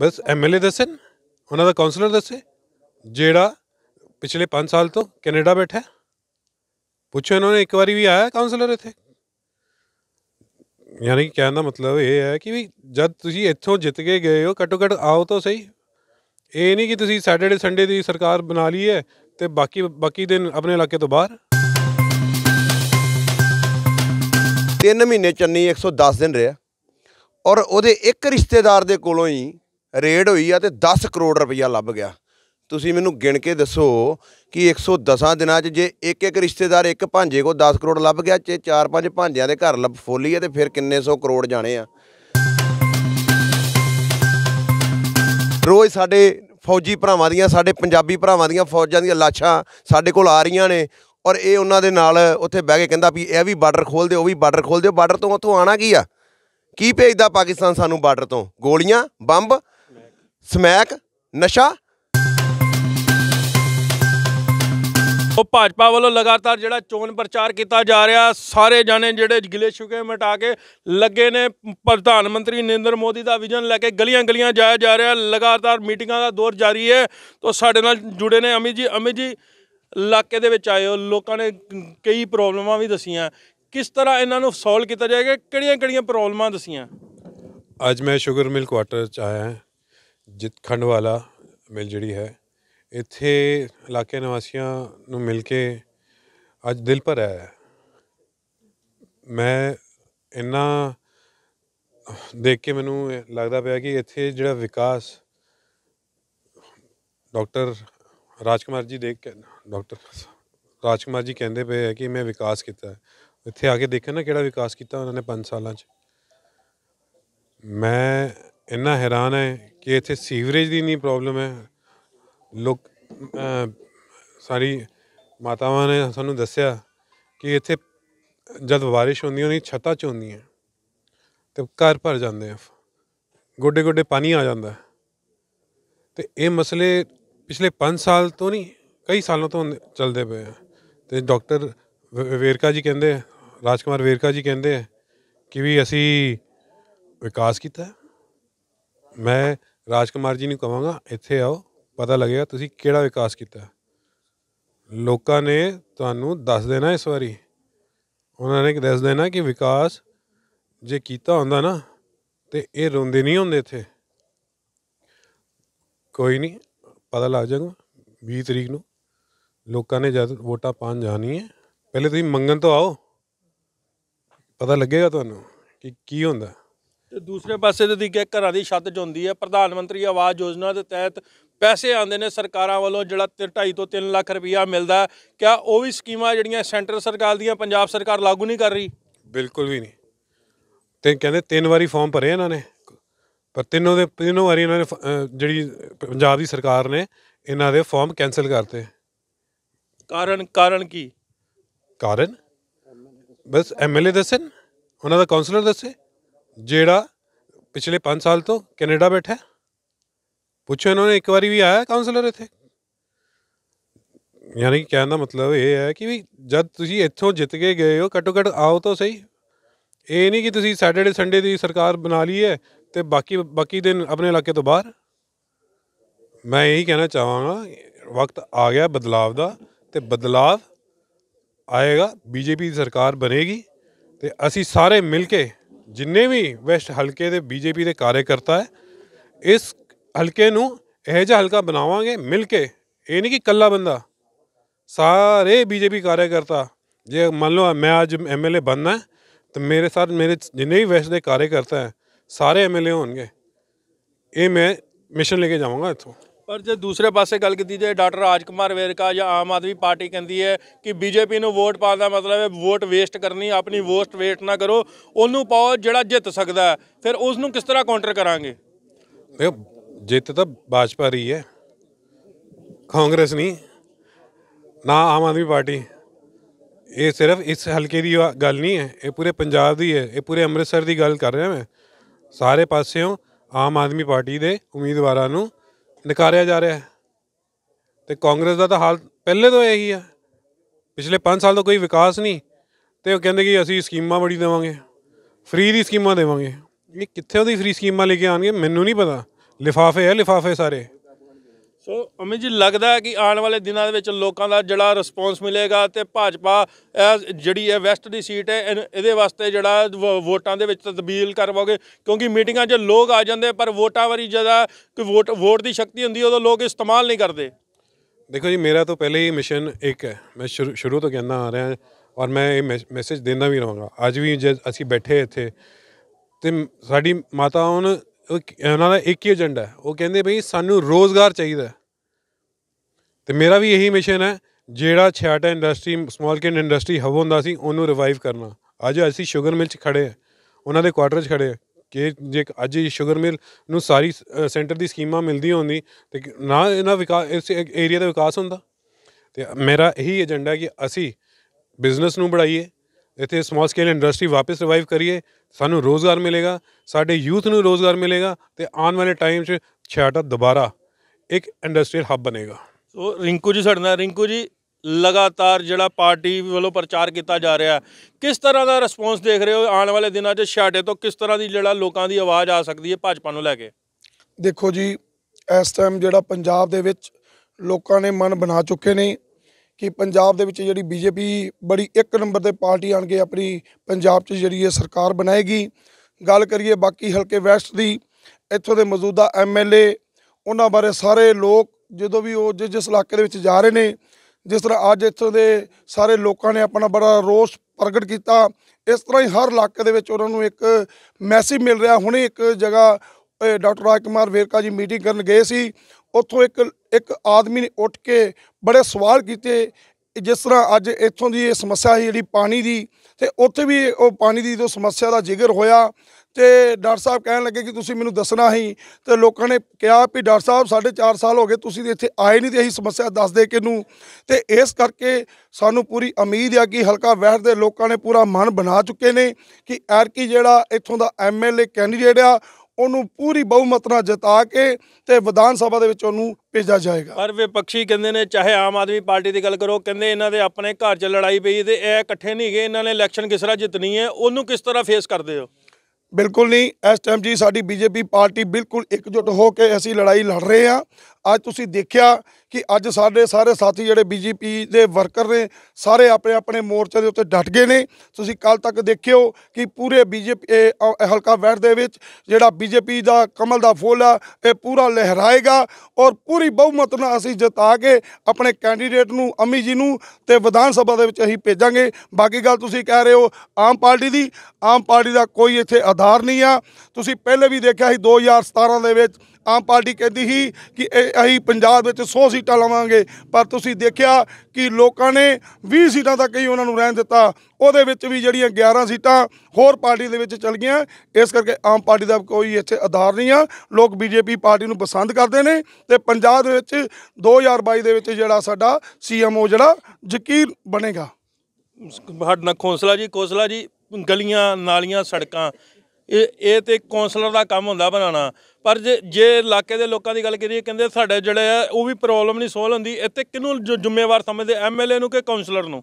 ਬਸ MLA ਦੱਸੇ ਉਹਨਾਂ ਦਾ councillor ਦੱਸੇ ਜਿਹੜਾ ਪਿਛਲੇ 5 ਸਾਲ ਤੋਂ ਕੈਨੇਡਾ ਬੈਠਾ ਪੁੱਛੋ ਇਹਨਾਂ ਨੇ ਇੱਕ ਵਾਰੀ ਵੀ ਆਇਆ ਕਾਉਂਸਲਰ ਇੱਥੇ ਯਾਨੀ ਕਿ ਕਹਿਣ ਦਾ ਮਤਲਬ ਇਹ ਹੈ ਕਿ ਵੀ ਜਦ ਤੁਸੀਂ ਇੱਥੋਂ ਜਿੱਤ ਕੇ ਗਏ ਹੋ ਘੱਟੋ ਘੱਟ ਆਓ ਤਾਂ ਸਹੀ ਇਹ ਨਹੀਂ ਕਿ ਤੁਸੀਂ ਸੈਟਰਡੇ ਸੰਡੇ ਦੀ ਸਰਕਾਰ ਬਣਾ ਲਈ ਹੈ ਤੇ ਬਾਕੀ ਬਾਕੀ ਦਿਨ ਆਪਣੇ ਇਲਾਕੇ ਤੋਂ ਬਾਹਰ 3 ਮਹੀਨੇ ਚੰਨੀ 110 ਦਿਨ ਰਿਹਾ ਔਰ ਉਹਦੇ ਇੱਕ ਰਿਸ਼ਤੇਦਾਰ ਦੇ ਕੋਲੋਂ ਹੀ ਰੇਡ ਹੋਈ ਆ ਤੇ 10 ਕਰੋੜ ਰੁਪਈਆ ਲੱਭ ਗਿਆ ਤੁਸੀਂ ਮੈਨੂੰ ਗਿਣ ਕੇ ਦੱਸੋ ਕਿ 110 ਦਿਨਾਂ 'ਚ ਜੇ ਇੱਕ ਇੱਕ ਰਿਸ਼ਤੇਦਾਰ ਇੱਕ ਭਾਂਜੇ ਕੋ 10 ਕਰੋੜ ਲੱਭ ਗਿਆ ਤੇ ਚਾਰ ਪੰਜ ਭਾਂਜਿਆਂ ਦੇ ਘਰ ਲੱਭ ਫੋਲੀ ਆ ਤੇ ਫਿਰ ਕਿੰਨੇ ਸੌ ਕਰੋੜ ਜਾਣੇ ਆ ਰੋਜ਼ ਸਾਡੇ ਫੌਜੀ ਭਰਾਵਾਂ ਦੀਆਂ ਸਾਡੇ ਪੰਜਾਬੀ ਭਰਾਵਾਂ ਦੀਆਂ ਫੌਜਾਂ ਦੀਆਂ ਲਾਸ਼ਾਂ ਸਾਡੇ ਕੋਲ ਆ ਰਹੀਆਂ ਨੇ ਔਰ ਇਹ ਉਹਨਾਂ ਦੇ ਨਾਲ ਉੱਥੇ ਬਹਿ ਕੇ ਕਹਿੰਦਾ ਵੀ ਇਹ ਵੀ ਬਾਰਡਰ ਖੋਲ ਦਿਓ ਉਹ ਵੀ ਬਾਰਡਰ ਖੋਲ ਦਿਓ ਬਾਰਡਰ ਤੋਂ ਉੱਥੋਂ ਆਣਾ ਕੀ ਆ ਕੀ ਭੇਜਦਾ ਪਾਕਿਸਤਾਨ ਸਾਨੂੰ ਬਾਰਡਰ ਤੋਂ ਗੋਲੀਆਂ ਬੰਬ ਸਮੈਕ ਨਸ਼ਾ ਉਹ ਭਾਜਪਾ ਵੱਲੋਂ ਲਗਾਤਾਰ ਜਿਹੜਾ ਚੋਣ ਪ੍ਰਚਾਰ ਕੀਤਾ ਜਾ ਰਿਹਾ ਸਾਰੇ ਜਾਣੇ ਜਿਹੜੇ ਗਿਲੇ ਛੁਕੇ ਮਿਟਾ ਕੇ ਲੱਗੇ ਨੇ ਪ੍ਰਧਾਨ ਮੰਤਰੀ ਨਰਿੰਦਰ ਮੋਦੀ ਦਾ ਵਿਜ਼ਨ ਲੈ ਕੇ ਗਲੀਆਂ-ਗਲੀਆਂ ਜਾਇਆ ਜਾ ਰਿਹਾ ਲਗਾਤਾਰ ਮੀਟਿੰਗਾਂ ਦਾ ਦੌਰ ਜਾਰੀ ਹੈ ਤੋਂ ਸਾਡੇ ਨਾਲ ਜੁੜੇ ਨੇ ਅਮੀ ਜੀ ਅਮੀ ਜੀ ਇਲਾਕੇ ਦੇ ਵਿੱਚ ਆਏ ਹੋ ਲੋਕਾਂ ਨੇ ਕਈ ਪ੍ਰੋਬਲਮਾਂ ਵੀ ਦਸੀਆਂ ਕਿਸ ਤਰ੍ਹਾਂ ਇਹਨਾਂ ਨੂੰ ਸੋਲਵ ਕੀਤਾ ਜਾਏਗਾ ਕਿਹੜੀਆਂ-ਕਿਹੜੀਆਂ ਪ੍ਰੋਬਲਮਾਂ ਦਸੀਆਂ ਅੱਜ ਮੈਂ ਸ਼ੂਗਰ ਮਿਲ ਕੁਆਟਰ ਚ ਆਇਆ ਹਾਂ ਜਿਤ ਖੰਡਵਾਲਾ ਮਿਲ ਜਿਹੜੀ ਹੈ ਇੱਥੇ ਇਲਾਕੇ ਨਿਵਾਸੀਆਂ ਨੂੰ ਮਿਲ ਕੇ ਅੱਜ ਦਿਲ ਪਰ ਹੈ ਮੈਂ ਇੰਨਾ ਦੇਖ ਕੇ ਮੈਨੂੰ ਲੱਗਦਾ ਪਿਆ ਕਿ ਇੱਥੇ ਜਿਹੜਾ ਵਿਕਾਸ ਡਾਕਟਰ ਰਾਜਕੁਮਾਰ ਜੀ ਦੇਖ ਕੇ ਡਾਕਟਰ ਰਾਜਕੁਮਾਰ ਜੀ ਕਹਿੰਦੇ ਪਏ ਹੈ ਕਿ ਮੈਂ ਵਿਕਾਸ ਕੀਤਾ ਇੱਥੇ ਆ ਕੇ ਦੇਖਿਆ ਨਾ ਕਿਹੜਾ ਵਿਕਾਸ ਕੀਤਾ ਉਹਨਾਂ ਨੇ 5 ਸਾਲਾਂ 'ਚ ਮੈਂ ਇੰਨਾ ਹੈਰਾਨ ਹੈ ਕਿ ਇੱਥੇ ਸੀਵਰੇਜ ਦੀ ਨਹੀਂ ਪ੍ਰੋਬਲਮ ਹੈ ਲੋਕ ਸਾਰੀ ਮਾਤਾਵਾਂ ਨੇ ਸਾਨੂੰ ਦੱਸਿਆ ਕਿ ਇੱਥੇ ਜਦ بارش ਹੁੰਦੀ ਉਹਦੀ ਛੱਤਾਂ ਚ ਹੁੰਦੀ ਹੈ ਤੇ ਘਰ ਭਰ ਜਾਂਦੇ ਆ ਗੋਡੇ ਗੋਡੇ ਪਾਣੀ ਆ ਜਾਂਦਾ ਤੇ ਇਹ ਮਸਲੇ ਪਿਛਲੇ 5 ਸਾਲ ਤੋਂ ਨਹੀਂ ਕਈ ਸਾਲਾਂ ਤੋਂ ਚੱਲਦੇ ਪਏ ਆ ਤੇ ਡਾਕਟਰ ਵੇਰਕਾ ਜੀ ਕਹਿੰਦੇ ਰਾਜਕੁਮਾਰ ਵੇਰਕਾ ਜੀ ਕਹਿੰਦੇ ਕਿ ਵੀ ਅਸੀਂ ਵਿਕਾਸ ਕੀਤਾ ਮੈਂ ਰਾਜਕੁਮਾਰ ਜੀ ਨੂੰ ਕਹਾਂਗਾ ਇੱਥੇ ਆਓ ਪਤਾ ਲੱਗੇਗਾ ਤੁਸੀਂ ਕਿਹੜਾ ਵਿਕਾਸ ਕੀਤਾ ਲੋਕਾਂ ਨੇ ਤੁਹਾਨੂੰ ਦੱਸ ਦੇਣਾ ਇਸ ਵਾਰੀ ਉਹਨਾਂ ਨੇ ਦੱਸ ਦੇਣਾ ਕਿ ਵਿਕਾਸ ਜੇ ਕੀਤਾ ਹੁੰਦਾ ਨਾ ਤੇ ਇਹ ਰੋਂਦੇ ਨਹੀਂ ਹੁੰਦੇ ਇੱਥੇ ਕੋਈ ਨਹੀਂ ਪਤਾ ਲੱਗ ਜਾਊਗਾ 20 ਤਰੀਕ ਨੂੰ ਲੋਕਾਂ ਨੇ ਜਦ ਵੋਟਾਂ ਪਾਣ ਜਾਣੀ ਹੈ ਪਹਿਲੇ ਤੁਸੀਂ ਮੰਗਣ ਤੋਂ ਆਓ ਪਤਾ ਲੱਗੇਗਾ ਤੁਹਾਨੂੰ ਕਿ ਕੀ ਹੁੰਦਾ ਤੇ ਦੂਸਰੇ ਪਾਸੇ ਤੇ ਦੀ ਘਰਾਂ ਦੀ ਛੱਤ ਜੁੰਦੀ ਹੈ ਪ੍ਰਧਾਨ ਮੰਤਰੀ ਆਵਾਜ਼ ਯੋਜਨਾ ਦੇ ਤਹਿਤ ਪੈਸੇ ਆਉਂਦੇ ਨੇ ਸਰਕਾਰਾਂ ਵੱਲੋਂ ਜਿਹੜਾ 2.5 ਤੋਂ 3 ਲੱਖ ਰੁਪਇਆ ਮਿਲਦਾ ਕਿਆ ਉਹ ਵੀ ਸਕੀਮਾਂ ਜਿਹੜੀਆਂ ਸੈਂਟਰ ਸਰਕਾਰ ਦੀਆਂ ਪੰਜਾਬ ਸਰਕਾਰ ਲਾਗੂ ਨਹੀਂ ਕਰ ਰਹੀ ਬਿਲਕੁਲ ਵੀ ਨਹੀਂ ਤੇ ਕਹਿੰਦੇ ਤਿੰਨ ਵਾਰੀ ਫਾਰਮ ਭਰੇ ਇਹਨਾਂ ਨੇ ਪਰ ਤਿੰਨੋਂ ਦੇ ਤਿੰਨੋਂ ਵਾਰੀ ਇਹਨਾਂ ਨੇ ਜਿਹੜੀ ਪੰਜਾਬ ਦੀ ਸਰਕਾਰ ਨੇ ਇਹਨਾਂ ਦੇ ਫਾਰਮ ਕੈਨਸਲ ਕਰਤੇ ਕਾਰਨ ਕਾਰਨ ਕੀ ਕਾਰਨ ਬਸ ਐਮਐਲਏ ਦੱਸਣ ਉਹਨਾਂ ਦਾ ਕਾਉਂਸਲਰ ਦੱਸੇ ਜਿਹੜਾ ਪਿਛਲੇ 5 ਸਾਲ ਤੋਂ ਕੈਨੇਡਾ ਬੈਠਾ ਪੁੱਛੋ ਇਹਨਾਂ ਨੇ ਇੱਕ ਵਾਰੀ ਵੀ ਆਇਆ ਕਾਉਂਸਲਰ ਇੱਥੇ ਯਾਨੀ ਕਹਿਣ ਦਾ ਮਤਲਬ ਇਹ ਹੈ ਕਿ ਵੀ ਜਦ ਤੁਸੀਂ ਇੱਥੋਂ ਜਿੱਤ ਕੇ ਗਏ ਹੋ ਘੱਟੋ ਘੱਟ ਆਓ ਤਾਂ ਸਹੀ ਇਹ ਨਹੀਂ ਕਿ ਤੁਸੀਂ ਸੈਟਰਡੇ ਸੰਡੇ ਦੀ ਸਰਕਾਰ ਬਣਾ ਲਈ ਹੈ ਤੇ ਬਾਕੀ ਬਾਕੀ ਦਿਨ ਆਪਣੇ ਇਲਾਕੇ ਤੋਂ ਬਾਹਰ ਮੈਂ ਇਹੀ ਕਹਿਣਾ ਚਾਹਾਂਗਾ ਵਕਤ ਆ ਗਿਆ ਬਦਲਾਵ ਦਾ ਤੇ ਬਦਲਾਵ ਆਏਗਾ ਬੀਜੇਪੀ ਦੀ ਸਰਕਾਰ ਬਣੇਗੀ ਤੇ ਅਸੀਂ ਸਾਰੇ ਮਿਲ ਕੇ ਜਿੰਨੇ ਵੀ ਵੈਸਟ ਹਲਕੇ ਦੇ ਬੀਜੇਪੀ ਦੇ ਕਾਰਜਕਰਤਾ ਹੈ ਇਸ ਹਲਕੇ ਨੂੰ ਇਹ ਜਿਹਾ ਹਲਕਾ ਬਣਾਵਾਂਗੇ ਮਿਲ ਕੇ ਇਹ ਨਹੀਂ ਕਿ ਕੱਲਾ ਬੰਦਾ ਸਾਰੇ ਬੀਜੇਪੀ ਕਾਰਜਕਰਤਾ ਜੇ ਮੰਨ ਲਓ ਮੈਂ ਅੱਜ ਐਮਐਲਏ ਬਣਨਾ ਤੇ ਮੇਰੇ ਸਾਥ ਮੇਰੇ ਜਿੰਨੇ ਵੀ ਵੈਸਟ ਦੇ ਕਾਰਜਕਰਤਾ ਹੈ ਸਾਰੇ ਐਮਐਲਏ ਹੋਣਗੇ ਇਹ ਮੈਂ ਮਿਸ਼ਨ ਲੈ ਕੇ ਜਾਵਾਂਗਾ ਇੱਥੋਂ ਪਰ ਜੇ ਦੂਸਰੇ ਪਾਸੇ ਗੱਲ ਕੀਤੀ ਜਾਏ ਡਾਕਟਰ ਰਾਜਕੁਮਾਰ ਵੇਰਕਾ ਜਾਂ ਆਮ ਆਦਮੀ ਪਾਰਟੀ ਕਹਿੰਦੀ ਹੈ ਕਿ ਬੀਜੇਪੀ ਨੂੰ ਵੋਟ ਪਾਉਣ ਦਾ ਮਤਲਬ ਹੈ ਵੋਟ ਵੇਸਟ ਕਰਨੀ ਆਪਣੀ ਵੋਟ ਵੇਸਟ ਨਾ ਕਰੋ ਉਹਨੂੰ ਪਾਓ ਜਿਹੜਾ ਜਿੱਤ ਸਕਦਾ ਫਿਰ ਉਸ ਨੂੰ ਕਿਸ ਤਰ੍ਹਾਂ ਕਾਊਂਟਰ ਕਰਾਂਗੇ ਜਿੱਤ ਤਾਂ ਭਾਜਪਾ ਰਹੀ ਹੈ ਕਾਂਗਰਸ ਨਹੀਂ ਨਾ ਆਮ ਆਦਮੀ ਪਾਰਟੀ ਇਹ ਸਿਰਫ ਇਸ ਹਲਕੇ ਦੀ ਗੱਲ ਨਹੀਂ ਹੈ ਇਹ ਪੂਰੇ ਪੰਜਾਬ ਦੀ ਹੈ ਇਹ ਪੂਰੇ ਅੰਮ੍ਰਿਤਸਰ ਦੀ ਗੱਲ ਕਰ ਰਿਹਾ ਮੈਂ ਸਾਰੇ ਪਾਸਿਓਂ ਆਮ ਆਦਮੀ ਪਾਰਟੀ ਦੇ ਉਮੀਦਵਾਰਾਂ ਨੂੰ ਨਕਾਰਿਆ ਜਾ ਰਿਹਾ ਹੈ ਤੇ ਕਾਂਗਰਸ ਦਾ ਤਾਂ ਹਾਲ ਪਹਿਲੇ ਤੋਂ ਇਹੀ ਆ ਪਿਛਲੇ 5 ਸਾਲ ਤੋਂ ਕੋਈ ਵਿਕਾਸ ਨਹੀਂ ਤੇ ਉਹ ਕਹਿੰਦੇ ਕਿ ਅਸੀਂ ਸਕੀਮਾਂ ਬੜੀ ਦੇਵਾਂਗੇ ਫ੍ਰੀ ਦੀ ਸਕੀਮਾਂ ਦੇਵਾਂਗੇ ਇਹ ਕਿੱਥੇ ਉਹਦੀ ਫ੍ਰੀ ਸਕੀਮਾਂ ਲੈ ਕੇ ਆਣਗੇ ਮੈਨੂੰ ਨਹੀਂ ਪਤਾ ਲਿਫਾਫੇ ਆ ਲਿਫਾਫੇ ਸਾਰੇ ਸੋ ਅਮਿਤ ਜੀ ਲੱਗਦਾ ਹੈ ਕਿ ਆਉਣ ਵਾਲੇ ਦਿਨਾਂ ਦੇ ਵਿੱਚ ਲੋਕਾਂ ਦਾ ਜਿਹੜਾ ਰਿਸਪੌਂਸ ਮਿਲੇਗਾ ਤੇ ਭਾਜਪਾ ਜਿਹੜੀ ਹੈ ਵੈਸਟ ਦੀ ਸੀਟ ਹੈ ਇਹਦੇ ਵਾਸਤੇ ਜਿਹੜਾ ਵੋਟਾਂ ਦੇ ਵਿੱਚ ਤਬਦੀਲ ਕਰਵਾਓਗੇ ਕਿਉਂਕਿ ਮੀਟਿੰਗਾਂ 'ਚ ਲੋਕ ਆ ਜਾਂਦੇ ਪਰ ਵੋਟਾਂ ਵਾਰੀ ਜਦਾ ਕੋਈ ਵੋਟ ਵੋਟ ਦੀ ਸ਼ਕਤੀ ਹੁੰਦੀ ਉਦੋਂ ਲੋਕ ਇਸਤੇਮਾਲ ਨਹੀਂ ਕਰਦੇ ਦੇਖੋ ਜੀ ਮੇਰਾ ਤਾਂ ਪਹਿਲੇ ਹੀ ਮਿਸ਼ਨ ਇੱਕ ਹੈ ਮੈਂ ਸ਼ੁਰੂ ਤੋਂ ਕਹਿੰਦਾ ਆ ਰਿਹਾ ਔਰ ਮੈਂ ਇਹ ਮੈਸੇਜ ਦੇਣਾ ਵੀ ਰਹਾਂਗਾ ਅੱਜ ਵੀ ਜੇ ਅਸੀਂ ਬੈਠੇ ਇੱਥੇ ਤੇ ਸਾਡੀ ਮਾਤਾ ਉਹਨਾਂ ਦਾ ਇੱਕ ਹੀ ਏਜੰਡਾ ਉਹ ਕਹਿੰਦੇ ਭਈ ਸਾਨੂੰ ਰੋਜ਼ਗਾਰ ਚਾਹੀਦਾ ਤੇ ਮੇਰਾ ਵੀ ਇਹੀ ਮਿਸ਼ਨ ਹੈ ਜਿਹੜਾ ਛਾਟਾ industry small can industry hub ਹੁੰਦਾ ਸੀ ਉਹਨੂੰ ਰਿਵਾਈਵ ਕਰਨਾ ਅੱਜ ਅਸੀਂ ਸ਼ੂਗਰ ਮਿਲ 'ਚ ਖੜੇ ਆ ਉਹਨਾਂ ਦੇ ਕੁਆਟਰ 'ਚ ਖੜੇ ਆ ਕਿ ਜੇ ਅੱਜ ਸ਼ੂਗਰ ਮਿਲ ਨੂੰ ਸਾਰੀ ਸੈਂਟਰ ਦੀ ਸਕੀਮਾਂ ਮਿਲਦੀ ਹੁੰਦੀ ਤੇ ਨਾ ਇਹਨਾਂ ਵਿਕਾਸ ਇਸ ਏਰੀਆ ਦਾ ਵਿਕਾਸ ਹੁੰਦਾ ਤੇ ਮੇਰਾ ਇਹੀ ਏਜੰਡਾ ਕਿ ਅਸੀਂ ਬਿਜ਼ਨਸ ਨੂੰ ਬੜਾਈਏ ਇੱਥੇ ਸਮਾਲ ਸਕੇਲ ਇੰਡਸਟਰੀ ਵਾਪਸ ਰਿਵਾਈਵ ਕਰੀਏ ਸਾਨੂੰ ਰੋਜ਼ਗਾਰ ਮਿਲੇਗਾ ਸਾਡੇ ਯੂਥ ਨੂੰ ਰੋਜ਼ਗਾਰ ਮਿਲੇਗਾ ਤੇ ਆਉਣ ਵਾਲੇ ਟਾਈਮ 'ਚ ਛਾਟਾ ਦੁਬਾਰਾ ਇੱਕ ਇੰਡਸਟਰੀਅਲ ਹੱਬ ਬਣੇਗਾ ਸੋ ਰਿੰਕੂ ਜੀ ਸਾਡੇ ਨਾਲ ਰਿੰਕੂ ਜੀ ਲਗਾਤਾਰ ਜਿਹੜਾ ਪਾਰਟੀ ਵੱਲੋਂ ਪ੍ਰਚਾਰ ਕੀਤਾ ਜਾ ਰਿਹਾ ਕਿਸ ਤਰ੍ਹਾਂ ਦਾ ਰਿਸਪੌਂਸ ਦੇਖ ਰਹੇ ਹੋ ਆਉਣ ਵਾਲੇ ਦਿਨਾਂ 'ਚ ਛਾਟੇ ਤੋਂ ਕਿਸ ਤਰ੍ਹਾਂ ਦੀ ਜਿਹੜਾ ਲੋਕਾਂ ਦੀ ਆਵਾਜ਼ ਆ ਸਕਦੀ ਹੈ ਭਾਜਪਾ ਨੂੰ ਲੈ ਕੇ ਦੇਖੋ ਜੀ ਇਸ ਟਾਈਮ ਜਿਹੜਾ ਪੰਜਾਬ ਦੇ ਵਿੱਚ ਲੋਕਾਂ ਨੇ ਮਨ ਬਣਾ ਚੁੱਕੇ ਨੇ ਕਿ ਪੰਜਾਬ ਦੇ ਵਿੱਚ ਜਿਹੜੀ ਬੀਜੇਪੀ ਬੜੀ ਇੱਕ ਨੰਬਰ ਤੇ ਪਾਰਟੀ ਆਣ ਕੇ ਆਪਣੀ ਪੰਜਾਬ 'ਚ ਜਿਹੜੀ ਇਹ ਸਰਕਾਰ ਬਣਾਏਗੀ ਗੱਲ ਕਰੀਏ ਬਾਕੀ ਹਲਕੇ ਵੈਸਟ ਦੀ ਇੱਥੋਂ ਦੇ ਮੌਜੂਦਾ ਐਮਐਲਏ ਉਹਨਾਂ ਬਾਰੇ ਸਾਰੇ ਲੋਕ ਜਦੋਂ ਵੀ ਉਹ ਜਿਸ ਜਿਸ ਇਲਾਕੇ ਦੇ ਵਿੱਚ ਜਾ ਰਹੇ ਨੇ ਜਿਸ ਤਰ੍ਹਾਂ ਅੱਜ ਇੱਥੋਂ ਦੇ ਸਾਰੇ ਲੋਕਾਂ ਨੇ ਆਪਣਾ ਬੜਾ ਰੋਸ ਪ੍ਰਗਟ ਕੀਤਾ ਇਸ ਤਰ੍ਹਾਂ ਹੀ ਹਰ ਇਲਾਕੇ ਦੇ ਵਿੱਚ ਉਹਨਾਂ ਨੂੰ ਇੱਕ ਮੈਸੇਜ ਮਿਲ ਰਿਹਾ ਹੁਣੇ ਇੱਕ ਜਗ੍ਹਾ ਡਾਕਟਰ ਰਾਜ ਕੁਮਾਰ ਵੇਰਕਾ ਜੀ ਮੀਟਿੰਗ ਕਰਨ ਗਏ ਸੀ ਉੱਥੋਂ ਇੱਕ ਇੱਕ ਆਦਮੀ ਨੇ ਉੱਠ ਕੇ ਬੜੇ ਸਵਾਲ ਕੀਤੇ ਜਿਸ ਤਰ੍ਹਾਂ ਅੱਜ ਇੱਥੋਂ ਦੀ ਇਹ ਸਮੱਸਿਆ ਹੈ ਜਿਹੜੀ ਪਾਣੀ ਦੀ ਤੇ ਉੱਥੇ ਵੀ ਉਹ ਪਾਣੀ ਦੀ ਜੋ ਸਮੱਸਿਆ ਦਾ ਜ਼ਿਕਰ ਹੋਇਆ ਤੇ ਡਾਕਟਰ ਸਾਹਿਬ ਕਹਿਣ ਲੱਗੇ ਕਿ ਤੁਸੀਂ ਮੈਨੂੰ ਦੱਸਣਾ ਹੀ ਤੇ ਲੋਕਾਂ ਨੇ ਕਿਹਾ ਵੀ ਡਾਕਟਰ ਸਾਹਿਬ ਸਾਡੇ 4 ਸਾਲ ਹੋ ਗਏ ਤੁਸੀਂ ਇੱਥੇ ਆਏ ਨਹੀਂ ਤੇ ਅਸੀਂ ਸਮੱਸਿਆ ਦੱਸ ਦੇ ਕਿਨੂੰ ਤੇ ਇਸ ਕਰਕੇ ਸਾਨੂੰ ਪੂਰੀ ਉਮੀਦ ਆ ਕਿ ਹਲਕਾ ਵਹਿਰ ਦੇ ਲੋਕਾਂ ਨੇ ਪੂਰਾ ਮਨ ਬਣਾ ਚੁੱਕੇ ਨੇ ਕਿ ਐਰ ਕੀ ਜਿਹੜਾ ਇੱਥੋਂ ਦਾ ਐਮਐਲਏ ਕੈਂਡੀਡੇਟ ਆ ਉਹਨੂੰ ਪੂਰੀ ਬਹੁਮਤ ਨਾਲ ਜਿਤਾ ਕੇ ਤੇ ਵਿਧਾਨ ਸਭਾ ਦੇ ਵਿੱਚ ਉਹਨੂੰ ਭੇਜਿਆ ਜਾਏਗਾ ਪਰ ਵਿਪਕਸ਼ੀ ਕਹਿੰਦੇ ਨੇ ਚਾਹੇ ਆਮ ਆਦਮੀ ਪਾਰਟੀ ਦੀ ਗੱਲ ਕਰੋ ਕਹਿੰਦੇ ਇਹਨਾਂ ਦੇ ਆਪਣੇ ਘਰ 'ਚ ਲੜਾਈ ਪਈ ਤੇ ਇਹ ਇਕੱਠੇ ਨਹੀਂ ਗਏ ਇਹਨਾਂ ਨੇ ਇਲੈਕਸ਼ਨ ਕਿਸ ਤਰ੍ਹਾਂ ਜਿੱਤਣੀ ਹੈ ਉਹਨੂੰ ਕਿਸ ਤਰ੍ਹਾਂ ਫੇਸ ਕਰਦੇ ਹੋ ਬਿਲਕੁਲ ਨਹੀਂ ਇਸ ਟਾਈਮ ਜੀ ਸਾਡੀ ਬੀਜੇਪੀ ਪਾਰਟੀ ਬਿਲਕੁਲ ਇਕਜੁੱਟ ਹੋ ਕੇ ਅਸੀਂ ਲੜਾਈ ਲੜ ਰਹੇ ਹਾਂ ਅੱਜ ਤੁਸੀਂ ਦੇਖਿਆ ਕਿ ਅੱਜ ਸਾਡੇ ਸਾਰੇ ਸਾਥੀ ਜਿਹੜੇ ਬੀਜੇਪੀ ਦੇ ਵਰਕਰ ਨੇ ਸਾਰੇ ਆਪਣੇ ਆਪਣੇ ਮੋਰਚੇ ਦੇ ਉੱਤੇ ਡਟ ਗਏ ਨੇ ਤੁਸੀਂ ਕੱਲ ਤੱਕ ਦੇਖਿਓ ਕਿ ਪੂਰੇ ਬੀਜੇਪੀ ਹਲਕਾ ਵੈੜ ਦੇ ਵਿੱਚ ਜਿਹੜਾ ਬੀਜੇਪੀ ਦਾ ਕਮਲ ਦਾ ਫੁੱਲ ਆ ਇਹ ਪੂਰਾ ਲਹਿਰਾਏਗਾ ਔਰ ਪੂਰੀ ਬਹੁਮਤ ਨਾਲ ਅਸੀਂ ਜਿਤਾ ਕੇ ਆਪਣੇ ਕੈਂਡੀਡੇਟ ਨੂੰ ਅਮੀ ਜੀ ਨੂੰ ਤੇ ਵਿਧਾਨ ਸਭਾ ਦੇ ਵਿੱਚ ਅਸੀਂ ਭੇਜਾਂਗੇ ਬਾਕੀ ਗੱਲ ਤੁਸੀਂ ਕਹਿ ਰਹੇ ਹੋ ਆਮ ਪਾਰਟੀ ਦੀ ਆਮ ਪਾਰਟੀ ਦਾ ਕੋਈ ਇੱਥੇ ਆਧਾਰ ਨਹੀਂ ਆ ਤੁਸੀਂ ਪਹਿਲੇ ਵੀ ਦੇਖਿਆ ਸੀ 2017 ਦੇ ਵਿੱਚ ਆਮ ਪਾਰਟੀ ਕਹਿੰਦੀ ਸੀ ਕਿ ਅਸੀਂ ਪੰਜਾਬ ਵਿੱਚ 100 ਸੀਟਾਂ ਲਵਾਂਗੇ ਪਰ ਤੁਸੀਂ ਦੇਖਿਆ ਕਿ ਲੋਕਾਂ ਨੇ 20 ਸੀਟਾਂ ਤੱਕ ਹੀ ਉਹਨਾਂ ਨੂੰ ਰਹਿਣ ਦਿੱਤਾ ਉਹਦੇ ਵਿੱਚ ਵੀ ਜਿਹੜੀਆਂ 11 ਸੀਟਾਂ ਹੋਰ ਪਾਰਟੀ ਦੇ ਵਿੱਚ ਚਲ ਗਈਆਂ ਇਸ ਕਰਕੇ ਆਮ ਪਾਰਟੀ ਦਾ ਕੋਈ ਇੱਥੇ ਆਧਾਰ ਨਹੀਂ ਆ ਲੋਕ ਬੀਜੇਪੀ ਪਾਰਟੀ ਨੂੰ ਪਸੰਦ ਕਰਦੇ ਨੇ ਤੇ ਪੰਜਾਬ ਦੇ ਵਿੱਚ 2022 ਦੇ ਵਿੱਚ ਜਿਹੜਾ ਸਾਡਾ ਸੀਐਮਓ ਜਿਹੜਾ ਜ਼ਕੀਰ ਬਣੇਗਾ ਸਾਡਾ ਨਾ ਕੌਂਸਲਾ ਜੀ ਕੌਂਸਲਰ ਜੀ ਗਲੀਆਂ ਨਾਲੀਆਂ ਸੜਕਾਂ ਇਹ ਇਹ ਤੇ ਕੌਂਸਲਰ ਦਾ ਕੰਮ ਹੁੰਦਾ ਬਣਾਉਣਾ ਪਰ ਜੇ ਜੇ ਇਲਾਕੇ ਦੇ ਲੋਕਾਂ ਦੀ ਗੱਲ ਕਰੀਏ ਕਹਿੰਦੇ ਸਾਡੇ ਜਿਹੜੇ ਆ ਉਹ ਵੀ ਪ੍ਰੋਬਲਮ ਨਹੀਂ ਸੋਲ ਹੁੰਦੀ ਇੱਥੇ ਕਿਹਨੂੰ ਜ਼ਿੰਮੇਵਾਰ ਸਮਝਦੇ ਐਮਐਲਏ ਨੂੰ ਕਿ ਕਾਉਂਸਲਰ ਨੂੰ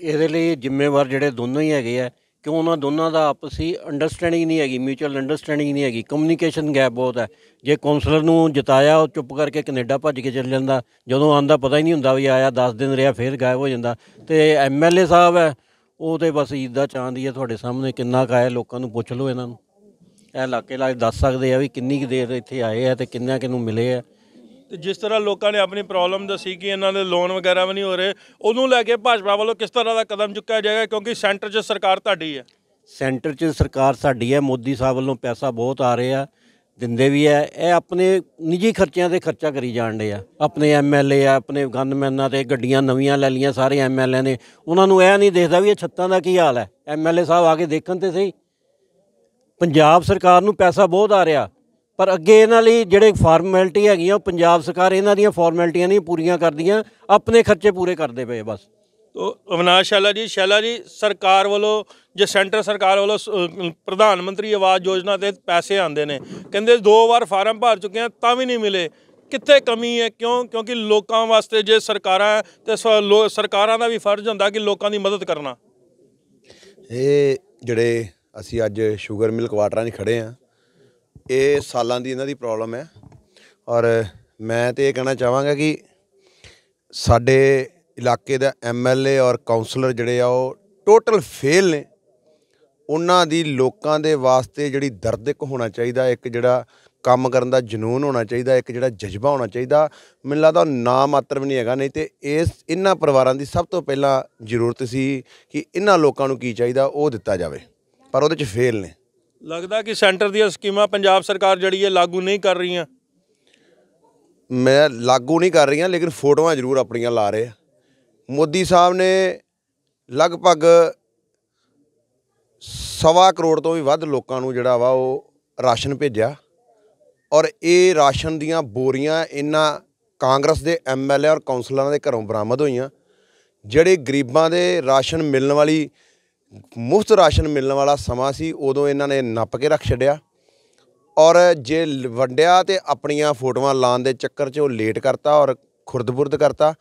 ਇਹਦੇ ਲਈ ਜ਼ਿੰਮੇਵਾਰ ਜਿਹੜੇ ਦੋਨੋਂ ਹੀ ਹੈਗੇ ਆ ਕਿਉਂ ਉਹਨਾਂ ਦੋਨਾਂ ਦਾ ਆਪਸੀ ਅੰਡਰਸਟੈਂਡਿੰਗ ਨਹੀਂ ਹੈਗੀ ਮਿਊਚੁਅਲ ਅੰਡਰਸਟੈਂਡਿੰਗ ਨਹੀਂ ਹੈਗੀ ਕਮਿਊਨੀਕੇਸ਼ਨ ਗੈਪ ਬਹੁਤ ਹੈ ਜੇ ਕਾਉਂਸਲਰ ਨੂੰ ਜਿਤਾਇਆ ਉਹ ਚੁੱਪ ਕਰਕੇ ਕੈਨੇਡਾ ਭੱਜ ਕੇ ਚੱਲ ਜਾਂਦਾ ਜਦੋਂ ਆਂਦਾ ਪਤਾ ਹੀ ਨਹੀਂ ਹੁੰਦਾ ਵੀ ਆਇਆ 10 ਦਿਨ ਰਿਹਾ ਫੇਰ ਗਾਇਬ ਹੋ ਜਾਂਦਾ ਤੇ ਐਮਐਲਏ ਸਾਹਿਬ ਹੈ ਉਹ ਤੇ ਬਸ ਇਦਾਂ ਚਾਹੁੰਦੀ ਹੈ ਤੁਹਾਡੇ ਸਾਹਮਣੇ ਕਿੰਨਾ ਕਾਇਆ ਲੋਕਾਂ ਨੂੰ ਪੁੱਛ ਲਓ ਇਹਨਾਂ ਨੂੰ ਇਹ ਇਲਾਕੇ ਨਾਲ ਦੱਸ ਸਕਦੇ ਆ ਵੀ ਕਿੰਨੀ ਕਿ ਦੇਰ ਇੱਥੇ ਆਏ ਆ ਤੇ ਕਿੰਨਾ ਨੂੰ ਮਿਲੇ ਆ ਤੇ ਜਿਸ ਤਰ੍ਹਾਂ ਲੋਕਾਂ ਨੇ ਆਪਣੀ ਪ੍ਰੋਬਲਮ ਦੱਸੀ ਕਿ ਇਹਨਾਂ ਦੇ ਲੋਨ ਵਗੈਰਾ ਵੀ ਨਹੀਂ ਹੋ ਰਹੇ ਉਹਨੂੰ ਲੈ ਕੇ ਭਾਜਪਾ ਵੱਲੋਂ ਕਿਸ ਤਰ੍ਹਾਂ ਦਾ ਕਦਮ ਚੁੱਕਿਆ ਜਾਏਗਾ ਕਿਉਂਕਿ ਸੈਂਟਰ 'ਚ ਸਰਕਾਰ ਤੁਹਾਡੀ ਹੈ ਸੈਂਟਰ 'ਚ ਸਰਕਾਰ ਸਾਡੀ ਹੈ ਮੋਦੀ ਸਾਹਿਬ ਵੱਲੋਂ ਪੈਸਾ ਬਹੁਤ ਆ ਰਿਹਾ ਦਿੰਦੇ ਵੀ ਹੈ ਇਹ ਆਪਣੇ ਨਿੱਜੀ ਖਰਚਿਆਂ ਤੇ ਖਰਚਾ ਕਰੀ ਜਾਣ ਆ ਆਪਣੇ ਐਮਐਲਏ ਆ ਆਪਣੇ ਗਨਮੈਨਾਂ ਤੇ ਗੱਡੀਆਂ ਨਵੀਆਂ ਲੈ ਲੀਆਂ ਸਾਰੇ ਐਮਐਲਏ ਨੇ ਉਹਨਾਂ ਨੂੰ ਇਹ ਨਹੀਂ ਦੇਖਦਾ ਵੀ ਇਹ ਛੱਤਾਂ ਦਾ ਕੀ ਹਾਲ ਹੈ ਐਮਐਲਏ ਸਾਹਿਬ ਆ ਕੇ ਦੇਖਣ ਤੇ ਸਹੀ ਪੰਜਾਬ ਸਰਕਾਰ ਨੂੰ ਪੈਸਾ ਬਹੁਤ ਆ ਰਿਹਾ ਪਰ ਅੱਗੇ ਇਹਨਾਂ ਲਈ ਜਿਹੜੇ ਫਾਰਮੈਲਟੀ ਹੈਗੀਆਂ ਉਹ ਪੰਜਾਬ ਸਰਕਾਰ ਇਹਨਾਂ ਦੀਆਂ ਫਾਰਮੈਲਟੀਆਂ ਨਹੀਂ ਪੂਰੀਆਂ ਕਰਦੀਆਂ ਆਪਣੇ ਖਰਚੇ ਪੂਰੇ ਕਰਦੇ ਪਏ ਬਸ ਤੋ ਅਵਨਾਸ਼ ਸ਼ੈਲਾ ਜੀ ਸ਼ੈਲਾ ਜੀ ਸਰਕਾਰ ਵੱਲੋਂ ਜੇ ਸੈਂਟਰ ਸਰਕਾਰ ਵੱਲੋਂ ਪ੍ਰਧਾਨ ਮੰਤਰੀ ਆਵਾਜ਼ ਯੋਜਨਾ ਤੇ ਪੈਸੇ ਆਉਂਦੇ ਨੇ ਕਹਿੰਦੇ ਦੋ ਵਾਰ ਫਾਰਮ ਭਰ ਚੁੱਕੇ ਆ ਤਾਂ ਵੀ ਨਹੀਂ ਮਿਲੇ ਕਿੱਥੇ ਕਮੀ ਹੈ ਕਿਉਂ ਕਿਉਂਕਿ ਲੋਕਾਂ ਵਾਸਤੇ ਜੇ ਸਰਕਾਰਾਂ ਤੇ ਸਰਕਾਰਾਂ ਦਾ ਵੀ ਫਰਜ਼ ਹੁੰਦਾ ਕਿ ਲੋਕਾਂ ਦੀ ਮਦਦ ਕਰਨਾ ਇਹ ਜਿਹੜੇ ਅਸੀਂ ਅੱਜ 슈ਗਰ ਮਿਲ ਕੁਆਟਰਾਂ 'ਚ ਖੜੇ ਆ ਇਹ ਸਾਲਾਂ ਦੀ ਇਹਨਾਂ ਦੀ ਪ੍ਰੋਬਲਮ ਹੈ ਔਰ ਮੈਂ ਤੇ ਇਹ ਕਹਿਣਾ ਚਾਹਾਂਗਾ ਕਿ ਸਾਡੇ ਇਲਾਕੇ ਦਾ ਐਮਐਲਏ ਔਰ ਕਾਉਂਸਲਰ ਜਿਹੜੇ ਆ ਉਹ ਟੋਟਲ ਫੇਲ ਨੇ ਉਹਨਾਂ ਦੀ ਲੋਕਾਂ ਦੇ ਵਾਸਤੇ ਜਿਹੜੀ ਦਰਦਿਕ ਹੋਣਾ ਚਾਹੀਦਾ ਇੱਕ ਜਿਹੜਾ ਕੰਮ ਕਰਨ ਦਾ ਜਨੂਨ ਹੋਣਾ ਚਾਹੀਦਾ ਇੱਕ ਜਿਹੜਾ ਜਜ਼ਬਾ ਹੋਣਾ ਚਾਹੀਦਾ ਮੈਨੂੰ ਲੱਗਦਾ ਨਾ ਮਾਤਰ ਵੀ ਨਹੀਂ ਹੈਗਾ ਨਹੀਂ ਤੇ ਇਸ ਇਹਨਾਂ ਪਰਿਵਾਰਾਂ ਦੀ ਸਭ ਤੋਂ ਪਹਿਲਾਂ ਜ਼ਰੂਰਤ ਸੀ ਕਿ ਇਹਨਾਂ ਲੋਕਾਂ ਨੂੰ ਕੀ ਚਾਹੀਦਾ ਉਹ ਦਿੱਤਾ ਜਾਵੇ ਪਰ ਉਹਦੇ 'ਚ ਫੇਲ ਨੇ ਲੱਗਦਾ ਕਿ ਸੈਂਟਰ ਦੀਆਂ ਸਕੀਮਾਂ ਪੰਜਾਬ ਸਰਕਾਰ ਜਿਹੜੀ ਹੈ ਲਾਗੂ ਨਹੀਂ ਕਰ ਰਹੀਆਂ ਮੈਂ ਲਾਗੂ ਨਹੀਂ ਕਰ ਰਹੀਆਂ ਲੇਕਿਨ ਫੋਟੋਆਂ ਜ਼ਰੂਰ ਆਪਣੀਆਂ ਲਾ ਰਹੇ ਆ ਮੋਦੀ ਸਾਹਿਬ ਨੇ ਲਗਭਗ ਸਵਾ ਕਰੋੜ ਤੋਂ ਵੀ ਵੱਧ ਲੋਕਾਂ ਨੂੰ ਜਿਹੜਾ ਵਾ ਉਹ ਰਾਸ਼ਨ ਭੇਜਿਆ ਔਰ ਇਹ ਰਾਸ਼ਨ ਦੀਆਂ ਬੋਰੀਆਂ ਇਹਨਾਂ ਕਾਂਗਰਸ ਦੇ ਐਮਐਲਏ ਔਰ ਕਾਉਂਸਲਰਾਂ ਦੇ ਘਰੋਂ ਬਰਾਮਦ ਹੋਈਆਂ ਜਿਹੜੇ ਗਰੀਬਾਂ ਦੇ ਰਾਸ਼ਨ ਮਿਲਣ ਵਾਲੀ ਮੁਫਤ ਰਾਸ਼ਨ ਮਿਲਣ ਵਾਲਾ ਸਮਾਂ ਸੀ ਉਦੋਂ ਇਹਨਾਂ ਨੇ ਨੱਪ ਕੇ ਰੱਖ ਛੱਡਿਆ ਔਰ ਜੇ ਵੰਡਿਆ ਤੇ ਆਪਣੀਆਂ ਫੋਟੋਆਂ ਲਾਣ ਦੇ ਚੱਕਰ 'ਚ ਉਹ ਲੇਟ ਕਰਤਾ ਔਰ ਖੁਰਦਬੁਰਦ ਕਰਤਾ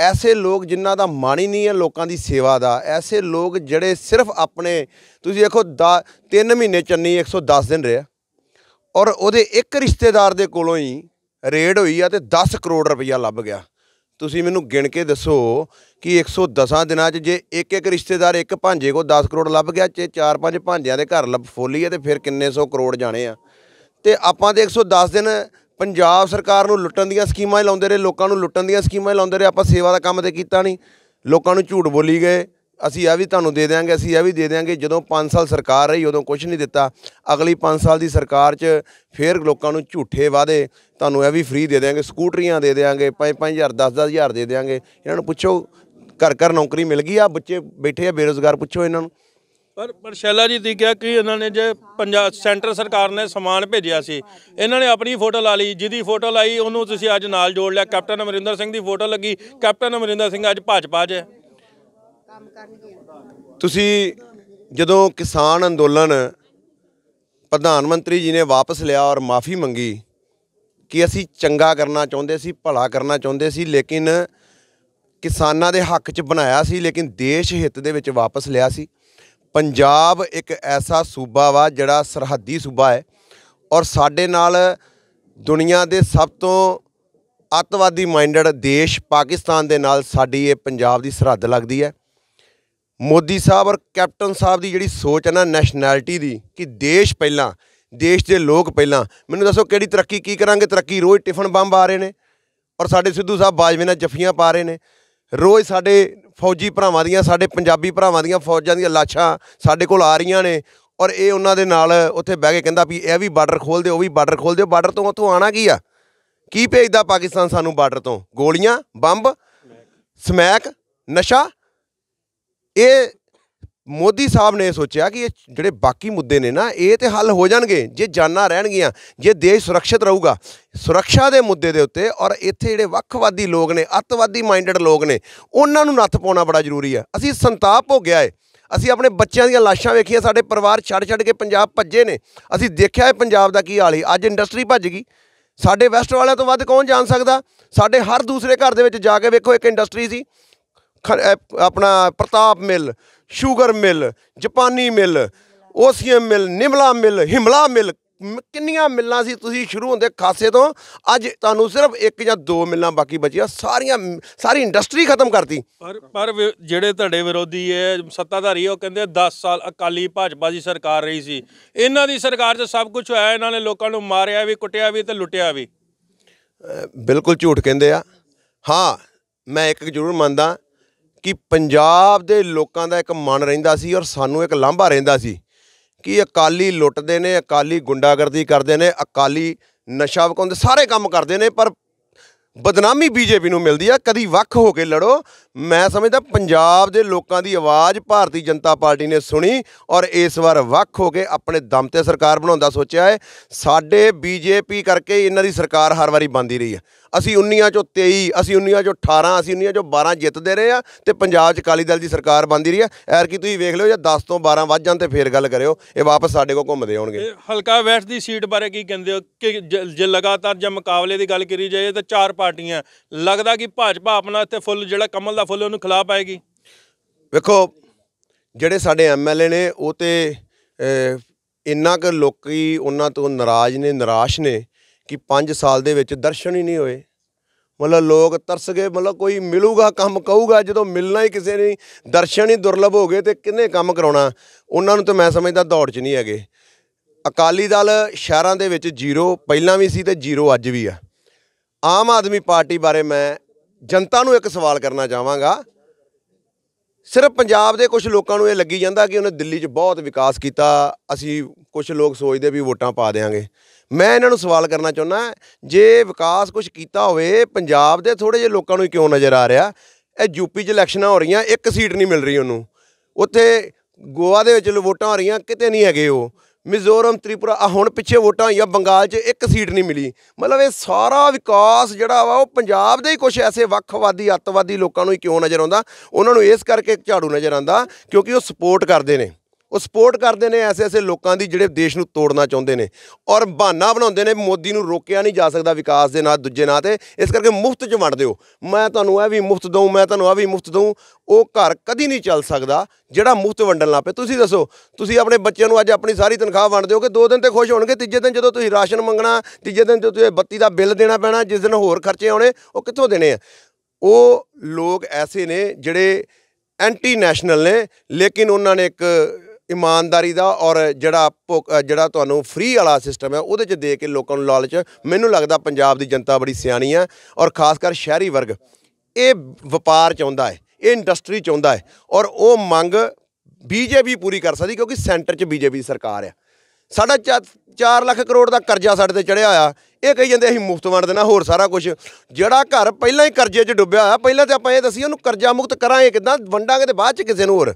ਐਸੇ ਲੋਕ ਜਿਨ੍ਹਾਂ ਦਾ ਮਾਣ ਹੀ ਨਹੀਂ ਹੈ ਲੋਕਾਂ ਦੀ ਸੇਵਾ ਦਾ ਐਸੇ ਲੋਕ ਜਿਹੜੇ ਸਿਰਫ ਆਪਣੇ ਤੁਸੀਂ ਦੇਖੋ 3 ਮਹੀਨੇ ਚੰਨੀ 110 ਦਿਨ ਰਿਹਾ ਔਰ ਉਹਦੇ ਇੱਕ ਰਿਸ਼ਤੇਦਾਰ ਦੇ ਕੋਲੋਂ ਹੀ ਰੇਡ ਹੋਈ ਆ ਤੇ 10 ਕਰੋੜ ਰੁਪਈਆ ਲੱਭ ਗਿਆ ਤੁਸੀਂ ਮੈਨੂੰ ਗਿਣ ਕੇ ਦੱਸੋ ਕਿ 110 ਦਿਨਾਂ 'ਚ ਜੇ ਇੱਕ ਇੱਕ ਰਿਸ਼ਤੇਦਾਰ ਇੱਕ ਭਾਂਜੇ ਕੋ 10 ਕਰੋੜ ਲੱਭ ਗਿਆ ਤੇ ਚਾਰ ਪੰਜ ਭਾਂਜਿਆਂ ਦੇ ਘਰ ਲੱਭ ਫੋਲੀ ਹੈ ਤੇ ਫਿਰ ਕਿੰਨੇ ਸੌ ਕਰੋੜ ਜਾਣੇ ਆ ਤੇ ਆਪਾਂ ਤੇ 110 ਦਿਨ ਪੰਜਾਬ ਸਰਕਾਰ ਨੂੰ ਲੁੱਟਣ ਦੀਆਂ ਸਕੀਮਾਂ ਹੀ ਲਾਉਂਦੇ ਰਹੇ ਲੋਕਾਂ ਨੂੰ ਲੁੱਟਣ ਦੀਆਂ ਸਕੀਮਾਂ ਹੀ ਲਾਉਂਦੇ ਰਹੇ ਆਪਾਂ ਸੇਵਾ ਦਾ ਕੰਮ ਤੇ ਕੀਤਾ ਨਹੀਂ ਲੋਕਾਂ ਨੂੰ ਝੂਠ ਬੋਲੀ ਗਏ ਅਸੀਂ ਇਹ ਵੀ ਤੁਹਾਨੂੰ ਦੇ ਦੇਵਾਂਗੇ ਅਸੀਂ ਇਹ ਵੀ ਦੇ ਦੇਵਾਂਗੇ ਜਦੋਂ 5 ਸਾਲ ਸਰਕਾਰ ਰਹੀ ਉਦੋਂ ਕੁਝ ਨਹੀਂ ਦਿੱਤਾ ਅਗਲੀ 5 ਸਾਲ ਦੀ ਸਰਕਾਰ 'ਚ ਫੇਰ ਲੋਕਾਂ ਨੂੰ ਝੂਠੇ ਵਾਅਦੇ ਤੁਹਾਨੂੰ ਇਹ ਵੀ ਫ੍ਰੀ ਦੇ ਦੇਵਾਂਗੇ ਸਕੂਟਰੀਆਂ ਦੇ ਦੇਵਾਂਗੇ 5-5000 10-10000 ਦੇ ਦੇਵਾਂਗੇ ਇਹਨਾਂ ਨੂੰ ਪੁੱਛੋ ਘਰ ਘਰ ਨੌਕਰੀ ਮਿਲ ਗਈ ਆ ਬੱਚੇ ਬੈਠੇ ਆ ਬੇਰੋਜ਼ਗਾਰ ਪੁੱਛੋ ਇਹਨਾਂ ਨੂੰ ਪਰ ਪਰ ਸ਼ੈਲਾ ਜੀ ਦੀ ਕਿਹਾ ਕਿ ਇਹਨਾਂ ਨੇ ਜੇ ਪੰਜਾਬ ਸੈਂਟਰ ਸਰਕਾਰ ਨੇ ਸਮਾਨ ਭੇਜਿਆ ਸੀ ਇਹਨਾਂ ਨੇ ਆਪਣੀ ਫੋਟੋ ਲਾ ਲਈ ਜਿਹਦੀ ਫੋਟੋ ਲਾਈ ਉਹਨੂੰ ਤੁਸੀਂ ਅੱਜ ਨਾਲ ਜੋੜ ਲਿਆ ਕੈਪਟਨ ਅਮਰਿੰਦਰ ਸਿੰਘ ਦੀ ਫੋਟੋ ਲੱਗੀ ਕੈਪਟਨ ਅਮਰਿੰਦਰ ਸਿੰਘ ਅੱਜ ਭਾਜਪਾ 'ਚ ਹੈ ਤੁਸੀਂ ਜਦੋਂ ਕਿਸਾਨ ਅੰਦੋਲਨ ਪ੍ਰਧਾਨ ਮੰਤਰੀ ਜੀ ਨੇ ਵਾਪਸ ਲਿਆ ਔਰ ਮਾਫੀ ਮੰਗੀ ਕਿ ਅਸੀਂ ਚੰਗਾ ਕਰਨਾ ਚਾਹੁੰਦੇ ਸੀ ਭਲਾ ਕਰਨਾ ਚਾਹੁੰਦੇ ਸੀ ਲੇਕਿਨ ਕਿਸਾਨਾਂ ਦੇ ਹੱਕ 'ਚ ਬਣਾਇਆ ਸੀ ਲੇਕਿਨ ਦੇਸ਼ ਹਿੱਤ ਦੇ ਵਿੱਚ ਵਾਪਸ ਲਿਆ ਸੀ ਪੰਜਾਬ ਇੱਕ ਐਸਾ ਸੂਬਾ ਵਾ ਜਿਹੜਾ ਸਰਹੱਦੀ ਸੂਬਾ ਹੈ ਔਰ ਸਾਡੇ ਨਾਲ ਦੁਨੀਆ ਦੇ ਸਭ ਤੋਂ ਅੱਤਵਾਦੀ ਮਾਈਂਡਡ ਦੇਸ਼ ਪਾਕਿਸਤਾਨ ਦੇ ਨਾਲ ਸਾਡੀ ਇਹ ਪੰਜਾਬ ਦੀ ਸਰਹੱਦ ਲੱਗਦੀ ਹੈ ਮੋਦੀ ਸਾਹਿਬ ਔਰ ਕੈਪਟਨ ਸਾਹਿਬ ਦੀ ਜਿਹੜੀ ਸੋਚ ਹੈ ਨਾ ਨੈਸ਼ਨੈਲਿਟੀ ਦੀ ਕਿ ਦੇਸ਼ ਪਹਿਲਾਂ ਦੇਸ਼ ਦੇ ਲੋਕ ਪਹਿਲਾਂ ਮੈਨੂੰ ਦੱਸੋ ਕਿਹੜੀ ਤਰੱਕੀ ਕੀ ਕਰਾਂਗੇ ਤਰੱਕੀ ਰੋਜ਼ ਟਿਫਨ ਬੰਬ ਆ ਰਹੇ ਨੇ ਔਰ ਸਾਡੇ ਸਿੱਧੂ ਸਾਹਿਬ ਬਾਜਵੇ ਨਾਲ ਜਫੀਆਂ ਪਾ ਰਹੇ ਨੇ ਰੋਜ਼ ਸਾਡੇ ਫੌਜੀ ਭਰਾਵਾਂ ਦੀਆਂ ਸਾਡੇ ਪੰਜਾਬੀ ਭਰਾਵਾਂ ਦੀਆਂ ਫੌਜਾਂ ਦੀਆਂ ਲਾਸ਼ਾਂ ਸਾਡੇ ਕੋਲ ਆ ਰਹੀਆਂ ਨੇ ਔਰ ਇਹ ਉਹਨਾਂ ਦੇ ਨਾਲ ਉੱਥੇ ਬਹਿ ਕੇ ਕਹਿੰਦਾ ਵੀ ਇਹ ਵੀ ਬਾਰਡਰ ਖੋਲ ਦਿਓ ਉਹ ਵੀ ਬਾਰਡਰ ਖੋਲ ਦਿਓ ਬਾਰਡਰ ਤੋਂ ਉੱਥੋਂ ਆਣਾ ਕੀ ਆ ਕੀ ਭੇਜਦਾ ਪਾਕਿਸਤਾਨ ਸਾਨੂੰ ਬਾਰਡਰ ਤੋਂ ਗੋਲੀਆਂ ਬੰਬ ਸਮੈਕ ਨਸ਼ਾ ਇਹ ਮੋਦੀ ਸਾਹਿਬ ਨੇ ਸੋਚਿਆ ਕਿ ਇਹ ਜਿਹੜੇ ਬਾਕੀ ਮੁੱਦੇ ਨੇ ਨਾ ਇਹ ਤੇ ਹੱਲ ਹੋ ਜਾਣਗੇ ਜੇ ਜਾਨਾਂ ਰਹਿਣਗੀਆਂ ਜੇ ਦੇਸ਼ ਸੁਰੱਖਿਅਤ ਰਹੂਗਾ ਸੁਰੱਖਿਆ ਦੇ ਮੁੱਦੇ ਦੇ ਉੱਤੇ ਔਰ ਇੱਥੇ ਜਿਹੜੇ ਵੱਖਵਾਦੀ ਲੋਕ ਨੇ ਅਤਵਾਦੀ ਮਾਈਂਡਡ ਲੋਕ ਨੇ ਉਹਨਾਂ ਨੂੰ ਨੱਥ ਪਾਉਣਾ ਬੜਾ ਜ਼ਰੂਰੀ ਆ ਅਸੀਂ ਸੰਤਾਪ ਹੋ ਗਿਆ ਏ ਅਸੀਂ ਆਪਣੇ ਬੱਚਿਆਂ ਦੀਆਂ ਲਾਸ਼ਾਂ ਵੇਖੀਆਂ ਸਾਡੇ ਪਰਿਵਾਰ ਛੱਡ ਛੱਡ ਕੇ ਪੰਜਾਬ ਭੱਜੇ ਨੇ ਅਸੀਂ ਦੇਖਿਆ ਹੈ ਪੰਜਾਬ ਦਾ ਕੀ ਹਾਲ ਹੈ ਅੱਜ ਇੰਡਸਟਰੀ ਭੱਜ ਗਈ ਸਾਡੇ ਵੈਸਟ ਵਾਲਿਆਂ ਤੋਂ ਵੱਧ ਕੌਣ ਜਾਣ ਸਕਦਾ ਸਾਡੇ ਹਰ ਦੂਸਰੇ ਘਰ ਦੇ ਵਿੱਚ ਜਾ ਕੇ ਵੇਖੋ ਇੱਕ ਇੰਡਸਟਰੀ ਸੀ ਆਪਣਾ ਪ੍ਰਤਾਪ ਮਿਲ ਸ਼ੂਗਰ ਮਿਲ ਜਾਪਾਨੀ ਮਿਲ ਓਸੀਐਮ ਮਿਲ ਨਿਮਲਾ ਮਿਲ ਹਿਮਲਾ ਮਿਲ ਕਿੰਨੀਆਂ ਮਿਲਾਂ ਸੀ ਤੁਸੀਂ ਸ਼ੁਰੂ ਹੁੰਦੇ ਖਾਸੇ ਤੋਂ ਅੱਜ ਤੁਹਾਨੂੰ ਸਿਰਫ ਇੱਕ ਜਾਂ ਦੋ ਮਿਲਾਂ ਬਾਕੀ ਬਚੀਆਂ ਸਾਰੀਆਂ ਸਾਰੀ ਇੰਡਸਟਰੀ ਖਤਮ ਕਰਤੀ ਪਰ ਪਰ ਜਿਹੜੇ ਤੁਹਾਡੇ ਵਿਰੋਧੀ ਹੈ ਸੱਤਾਧਾਰੀ ਉਹ ਕਹਿੰਦੇ 10 ਸਾਲ ਅਕਾਲੀ ਭਾਜਪਾ ਦੀ ਸਰਕਾਰ ਰਹੀ ਸੀ ਇਹਨਾਂ ਦੀ ਸਰਕਾਰ 'ਚ ਸਭ ਕੁਝ ਹੋਇਆ ਇਹਨਾਂ ਨੇ ਲੋਕਾਂ ਨੂੰ ਮਾਰਿਆ ਵੀ ਕੁੱਟਿਆ ਵੀ ਤੇ ਲੁੱਟਿਆ ਵੀ ਬਿਲਕੁਲ ਝੂਠ ਕਹਿੰਦੇ ਆ ਹਾਂ ਮੈਂ ਇੱਕ ਜ਼ਰੂਰ ਮੰਨਦਾ ਕਿ ਪੰਜਾਬ ਦੇ ਲੋਕਾਂ ਦਾ ਇੱਕ ਮਨ ਰਹਿੰਦਾ ਸੀ ਔਰ ਸਾਨੂੰ ਇੱਕ ਲਾਂਭਾ ਰਹਿੰਦਾ ਸੀ ਕਿ ਅਕਾਲੀ ਲੁੱਟਦੇ ਨੇ ਅਕਾਲੀ ਗੁੰਡਾਗਰਦੀ ਕਰਦੇ ਨੇ ਅਕਾਲੀ ਨਸ਼ਾ ਵਕਾਉਂਦੇ ਸਾਰੇ ਕੰਮ ਕਰਦੇ ਨੇ ਪਰ ਬਦਨਾਮੀ ਬੀਜੇਪੀ ਨੂੰ ਮਿਲਦੀ ਆ ਕਦੀ ਵੱਖ ਹੋ ਕੇ ਲੜੋ ਮੈਂ ਸਮਝਦਾ ਪੰਜਾਬ ਦੇ ਲੋਕਾਂ ਦੀ ਆਵਾਜ਼ ਭਾਰਤੀ ਜਨਤਾ ਪਾਰਟੀ ਨੇ ਸੁਣੀ ਔਰ ਇਸ ਵਾਰ ਵੱਖ ਹੋ ਕੇ ਆਪਣੇ ਦਮ ਤੇ ਸਰਕਾਰ ਬਣਾਉਂਦਾ ਸੋਚਿਆ ਹੈ ਸਾਡੇ ਬੀਜੇਪੀ ਕਰਕੇ ਇਹਨਾਂ ਦੀ ਸਰਕਾਰ ਹਰ ਵਾਰੀ ਬੰਦੀ ਰਹੀ ਹੈ ਅਸੀਂ 19 ਚੋਂ 23 ਅਸੀਂ 19 ਚੋਂ 18 ਅਸੀਂ 19 ਚੋਂ 12 ਜਿੱਤਦੇ ਰਹੇ ਆ ਤੇ ਪੰਜਾਬ 'ਚ ਕਾਲੀ ਦਲ ਦੀ ਸਰਕਾਰ ਬੰਦੀ ਰਹੀ ਆ ਐਰ ਕੀ ਤੁਸੀਂ ਵੇਖ ਲਿਓ ਜੇ 10 ਤੋਂ 12 ਵੱਜ ਜਾਣ ਤੇ ਫੇਰ ਗੱਲ ਕਰਿਓ ਇਹ ਵਾਪਸ ਸਾਡੇ ਕੋਲ ਘੁੰਮਦੇ ਆਉਣਗੇ ਹਲਕਾ ਵੈਸ ਦੀ ਸੀਟ ਬਾਰੇ ਕੀ ਕਹਿੰਦੇ ਹੋ ਕਿ ਜੇ ਲਗਾਤਾਰ ਜੇ ਮੁਕਾਬਲੇ ਦੀ ਗੱਲ ਕਰੀ ਜਾਏ ਤਾਂ ਚਾਰ ਪਾਰਟੀਆਂ ਲੱਗਦਾ ਕਿ ਭਾਜਪਾ ਆਪਣਾ ਇੱਥੇ ਫੁੱਲ ਜਿਹੜਾ ਕਮਲ ਦਾ ਫੁੱਲ ਉਹਨੂੰ ਖਿਲਾ ਪਾਏਗੀ ਵੇਖੋ ਜਿਹੜੇ ਸਾਡੇ ਐਮਐਲਏ ਨੇ ਉਹ ਤੇ ਇੰਨਾ ਕੁ ਲੋਕੀ ਉਹਨਾਂ ਤੋਂ ਨਾਰਾਜ਼ ਨੇ ਨਿਰਾਸ਼ ਨੇ ਕਿ 5 ਸਾਲ ਦੇ ਵਿੱਚ ਦਰਸ਼ਨ ਹੀ ਨਹੀਂ ਹੋਏ ਮਤਲਬ ਲੋਕ ਤਰਸ ਗਏ ਮਤਲਬ ਕੋਈ ਮਿਲੂਗਾ ਕੰਮ ਕਹੂਗਾ ਜਦੋਂ ਮਿਲਣਾ ਹੀ ਕਿਸੇ ਨੇ ਦਰਸ਼ਨ ਹੀ ਦੁਰਲਭ ਹੋ ਗਏ ਤੇ ਕਿੰਨੇ ਕੰਮ ਕਰਾਉਣਾ ਉਹਨਾਂ ਨੂੰ ਤਾਂ ਮੈਂ ਸਮਝਦਾ ਦੌੜ 'ਚ ਨਹੀਂ ਹੈਗੇ ਅਕਾਲੀ ਦਲ ਸ਼ਹਿਰਾਂ ਦੇ ਵਿੱਚ ਜ਼ੀਰੋ ਪਹਿਲਾਂ ਵੀ ਸੀ ਤੇ ਜ਼ੀਰੋ ਅੱਜ ਵੀ ਆ ਆਮ ਆਦਮੀ ਪਾਰਟੀ ਬਾਰੇ ਮੈਂ ਜਨਤਾ ਨੂੰ ਇੱਕ ਸਵਾਲ ਕਰਨਾ ਚਾਹਾਂਗਾ ਸਿਰਫ ਪੰਜਾਬ ਦੇ ਕੁਝ ਲੋਕਾਂ ਨੂੰ ਇਹ ਲੱਗੀ ਜਾਂਦਾ ਕਿ ਉਹਨੇ ਦਿੱਲੀ 'ਚ ਬਹੁਤ ਵਿਕਾਸ ਕੀਤਾ ਅਸੀਂ ਕੁਝ ਲੋਕ ਸੋਚਦੇ ਵੀ ਵੋਟਾਂ ਪਾ ਦੇਾਂਗੇ ਮੈਂ ਇਹਨਾਂ ਨੂੰ ਸਵਾਲ ਕਰਨਾ ਚਾਹੁੰਦਾ ਜੇ ਵਿਕਾਸ ਕੁਝ ਕੀਤਾ ਹੋਵੇ ਪੰਜਾਬ ਦੇ ਥੋੜੇ ਜਿਹੇ ਲੋਕਾਂ ਨੂੰ ਕਿਉਂ ਨਜ਼ਰ ਆ ਰਿਹਾ ਇਹ ਯੂਪੀ 'ਚ ਇਲੈਕਸ਼ਨਾਂ ਹੋ ਰਹੀਆਂ ਇੱਕ ਸੀਟ ਨਹੀਂ ਮਿਲ ਰਹੀ ਉਹਨੂੰ ਉੱਥੇ ਗੋਆ ਦੇ ਵਿੱਚ ਵੋਟਾਂ ਹੋ ਰਹੀਆਂ ਕਿਤੇ ਨਹੀਂ ਹੈਗੇ ਉਹ ਮਿਜ਼ੋਰਮ ਤ੍ਰਿਪੁਰਾ ਆ ਹੁਣ ਪਿੱਛੇ ਵੋਟਾਂ ਹੋਈਆਂ ਬੰਗਾਲ 'ਚ ਇੱਕ ਸੀਟ ਨਹੀਂ ਮਿਲੀ ਮਤਲਬ ਇਹ ਸਾਰਾ ਵਿਕਾਸ ਜਿਹੜਾ ਵਾ ਉਹ ਪੰਜਾਬ ਦੇ ਹੀ ਕੁਝ ਐਸੇ ਵੱਖਵਾਦੀ ਅੱਤਵਾਦੀ ਲੋਕਾਂ ਨੂੰ ਹੀ ਕਿਉਂ ਨਜ਼ਰ ਆਉਂਦਾ ਉਹਨਾਂ ਨੂੰ ਇਸ ਕਰਕੇ ਝਾੜੂ ਨਜ਼ਰ ਆਉਂਦਾ ਕਿਉਂਕਿ ਉਹ ਸਪੋਰਟ ਕਰਦੇ ਨੇ ਉਹ ਸਪੋਰਟ ਕਰਦੇ ਨੇ ਐਸੇ ਐਸੇ ਲੋਕਾਂ ਦੀ ਜਿਹੜੇ ਦੇਸ਼ ਨੂੰ ਤੋੜਨਾ ਚਾਹੁੰਦੇ ਨੇ ਔਰ ਬਹਾਨਾ ਬਣਾਉਂਦੇ ਨੇ ਮੋਦੀ ਨੂੰ ਰੋਕਿਆ ਨਹੀਂ ਜਾ ਸਕਦਾ ਵਿਕਾਸ ਦੇ ਨਾਲ ਦੂਜੇ ਨਾਂ ਤੇ ਇਸ ਕਰਕੇ ਮੁਫਤ 'ਚ ਵੰਡ ਦਿਓ ਮੈਂ ਤੁਹਾਨੂੰ ਇਹ ਵੀ ਮੁਫਤ ਦਊਂ ਮੈਂ ਤੁਹਾਨੂੰ ਇਹ ਵੀ ਮੁਫਤ ਦਊਂ ਉਹ ਘਰ ਕਦੀ ਨਹੀਂ ਚੱਲ ਸਕਦਾ ਜਿਹੜਾ ਮੁਫਤ ਵੰਡਣ ਪਏ ਤੁਸੀਂ ਦੱਸੋ ਤੁਸੀਂ ਆਪਣੇ ਬੱਚਿਆਂ ਨੂੰ ਅੱਜ ਆਪਣੀ ਸਾਰੀ ਤਨਖਾਹ ਵੰਡ ਦਿਓਗੇ ਦੋ ਦਿਨ ਤੇ ਖੁਸ਼ ਹੋਣਗੇ ਤੀਜੇ ਦਿਨ ਜਦੋਂ ਤੁਸੀਂ ਰਾਸ਼ਨ ਮੰਗਣਾ ਤੀਜੇ ਦਿਨ ਜਦੋਂ ਤੁਸੀਂ ਬੱਤੀ ਦਾ ਬਿੱਲ ਦੇਣਾ ਪੈਣਾ ਜਿਸ ਦਿਨ ਹੋਰ ਖਰਚੇ ਆਉਣੇ ਉਹ ਕਿੱਥੋਂ ਦੇਣੇ ਆ ਉਹ ਲੋਕ ਐਸੇ ਨੇ ਜਿਹੜੇ ਐਂਟੀ ਨੈਸ਼ਨਲ ਨੇ ਲੇਕਿਨ ਉਹਨਾਂ ਨੇ ਇੱਕ ਇਮਾਨਦਾਰੀ ਦਾ ਔਰ ਜਿਹੜਾ ਜਿਹੜਾ ਤੁਹਾਨੂੰ ਫ੍ਰੀ ਵਾਲਾ ਸਿਸਟਮ ਹੈ ਉਹਦੇ 'ਚ ਦੇ ਕੇ ਲੋਕਾਂ ਨੂੰ ਲਾਲਚ ਮੈਨੂੰ ਲੱਗਦਾ ਪੰਜਾਬ ਦੀ ਜਨਤਾ ਬੜੀ ਸਿਆਣੀ ਆ ਔਰ ਖਾਸ ਕਰ ਸ਼ਹਿਰੀ ਵਰਗ ਇਹ ਵਪਾਰ ਚਾਹੁੰਦਾ ਹੈ ਇਹ ਇੰਡਸਟਰੀ ਚਾਹੁੰਦਾ ਹੈ ਔਰ ਉਹ ਮੰਗ ਬੀਜੇਪੀ ਪੂਰੀ ਕਰ ਸਕਦੀ ਕਿਉਂਕਿ ਸੈਂਟਰ 'ਚ ਬੀਜੇਪੀ ਸਰਕਾਰ ਆ ਸਾਡਾ 4 ਲੱਖ ਕਰੋੜ ਦਾ ਕਰਜ਼ਾ ਸਾਡੇ ਤੇ ਚੜਿਆ ਆ ਇਹ ਕਹੀ ਜਾਂਦੇ ਅਸੀਂ ਮੁਫਤ ਵੰਡ ਦੇਣਾ ਹੋਰ ਸਾਰਾ ਕੁਝ ਜਿਹੜਾ ਘਰ ਪਹਿਲਾਂ ਹੀ ਕਰਜ਼ੇ 'ਚ ਡੁੱਬਿਆ ਆ ਪਹਿਲਾਂ ਤੇ ਆਪਾਂ ਇਹ ਦੱਸੀ ਉਹਨੂੰ ਕਰਜ਼ਾ ਮੁਕਤ ਕਰਾਂਗੇ ਕਿਦਾਂ ਵੰਡਾਂਗੇ ਤੇ ਬਾਅਦ 'ਚ ਕਿਸੇ ਨੂੰ ਹੋਰ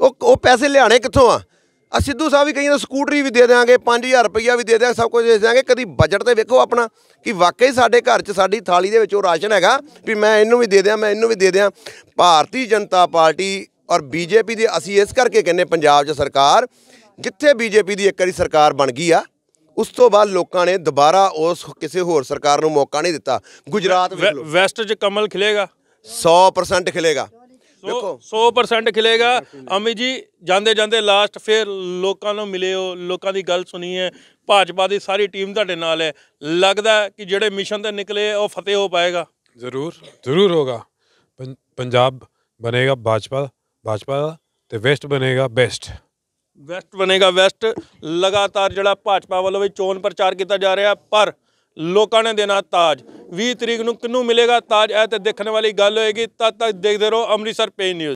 ਉਹ ਉਹ ਪੈਸੇ ਲਿਆਣੇ ਕਿੱਥੋਂ ਆ ਆ ਸਿੱਧੂ ਸਾਹਿਬ ਵੀ ਕਹਿੰਦੇ ਸਕੂਟਰੀ ਵੀ ਦੇ ਦੇਾਂਗੇ 5000 ਰੁਪਈਆ ਵੀ ਦੇ ਦੇਾਂਗੇ ਸਭ ਕੁਝ ਦੇ ਦੇਾਂਗੇ ਕਦੀ ਬਜਟ ਤੇ ਵੇਖੋ ਆਪਣਾ ਕਿ ਵਾਕਈ ਸਾਡੇ ਘਰ 'ਚ ਸਾਡੀ ਥਾਲੀ ਦੇ ਵਿੱਚ ਉਹ ਰਾਸ਼ਨ ਹੈਗਾ ਵੀ ਮੈਂ ਇਹਨੂੰ ਵੀ ਦੇ ਦੇਾਂ ਮੈਂ ਇਹਨੂੰ ਵੀ ਦੇ ਦੇਾਂ ਭਾਰਤੀ ਜਨਤਾ ਪਾਰਟੀ ਔਰ ਬੀਜੇਪੀ ਦੀ ਅਸੀਂ ਇਸ ਕਰਕੇ ਕਹਿੰਨੇ ਪੰਜਾਬ 'ਚ ਸਰਕਾਰ ਜਿੱਥੇ ਬੀਜੇਪੀ ਦੀ ਇੱਕ ਵਾਰੀ ਸਰਕਾਰ ਬਣ ਗਈ ਆ ਉਸ ਤੋਂ ਬਾਅਦ ਲੋਕਾਂ ਨੇ ਦੁਬਾਰਾ ਉਸ ਕਿਸੇ ਹੋਰ ਸਰਕਾਰ ਨੂੰ ਮੌਕਾ ਨਹੀਂ ਦਿੱਤਾ ਗੁਜਰਾਤ ਵੈਸਟ 'ਚ ਕਮਲ ਖਿਲੇਗਾ 100% ਖਿਲੇਗਾ ਸੋ 100% ਖਿਲੇਗਾ ਅਮੀ ਜੀ ਜਾਂਦੇ ਜਾਂਦੇ ਲਾਸਟ ਫਿਰ ਲੋਕਾਂ ਨੂੰ ਮਿਲਿਓ ਲੋਕਾਂ ਦੀ ਗੱਲ ਸੁਣੀ ਹੈ ਭਾਜਪਾ ਦੀ ਸਾਰੀ ਟੀਮ ਤੁਹਾਡੇ ਨਾਲ ਹੈ ਲੱਗਦਾ ਕਿ ਜਿਹੜੇ ਮਿਸ਼ਨ ਤੇ ਨਿਕਲੇ ਉਹ ਫਤਿਹ ਹੋ ਪਾਏਗਾ ਜ਼ਰੂਰ ਜ਼ਰੂਰ ਹੋਗਾ ਪੰਜਾਬ ਬਣੇਗਾ ਭਾਜਪਾ ਭਾਜਪਾ ਤੇ ਵੈਸਟ ਬਣੇਗਾ ਬੈਸਟ ਵੈਸਟ ਬਣੇਗਾ ਵੈਸਟ ਲਗਾਤਾਰ ਜਿਹੜਾ ਭਾਜਪਾ ਵੱਲੋਂ ਵੀ ਚੋਣ ਪ੍ਰਚਾਰ ਕੀਤਾ ਜਾ ਰਿਹਾ ਪਰ ਲੋਕਾਂ ਨੇ ਦੇਣਾ ਤਾਜ 20 ਤਰੀਕ ਨੂੰ ਕਿੰਨੂੰ ਮਿਲੇਗਾ ਤਾਜ ਇਹ ਤੇ ਦੇਖਣ ਵਾਲੀ ਗੱਲ ਹੋਏਗੀ ਤਦ ਤੱਕ ਦੇਖਦੇ ਰਹੋ ਅੰਮ੍ਰਿਤਸਰ ਪੇਜ ਨਿਊਜ਼